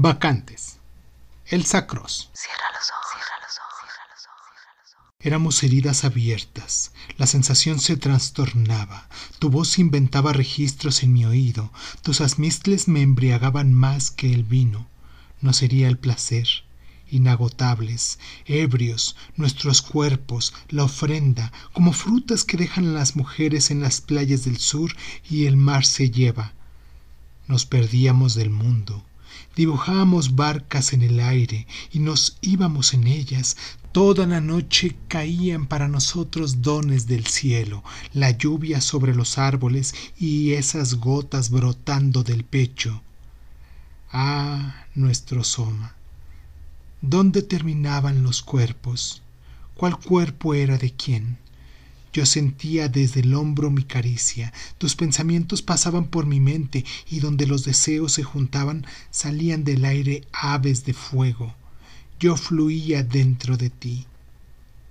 Vacantes. El Sacros. Cierra los ojos. Cierra ojos. ojos. Éramos heridas abiertas. La sensación se trastornaba. Tu voz inventaba registros en mi oído. Tus asmistles me embriagaban más que el vino. No sería el placer. Inagotables, ebrios, nuestros cuerpos, la ofrenda, como frutas que dejan las mujeres en las playas del sur y el mar se lleva. Nos perdíamos del mundo, Dibujábamos barcas en el aire y nos íbamos en ellas. Toda la noche caían para nosotros dones del cielo, la lluvia sobre los árboles y esas gotas brotando del pecho. Ah, nuestro soma. ¿Dónde terminaban los cuerpos? ¿Cuál cuerpo era de quién? Yo sentía desde el hombro mi caricia, tus pensamientos pasaban por mi mente y donde los deseos se juntaban salían del aire aves de fuego. Yo fluía dentro de ti.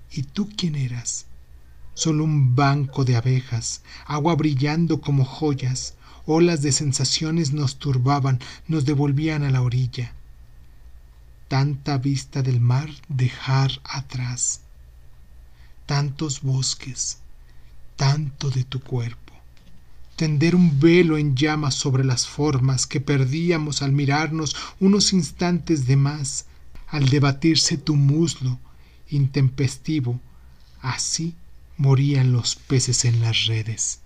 ¿Y tú quién eras? Solo un banco de abejas, agua brillando como joyas, olas de sensaciones nos turbaban, nos devolvían a la orilla. Tanta vista del mar dejar atrás tantos bosques, tanto de tu cuerpo, tender un velo en llamas sobre las formas que perdíamos al mirarnos unos instantes de más, al debatirse tu muslo intempestivo, así morían los peces en las redes.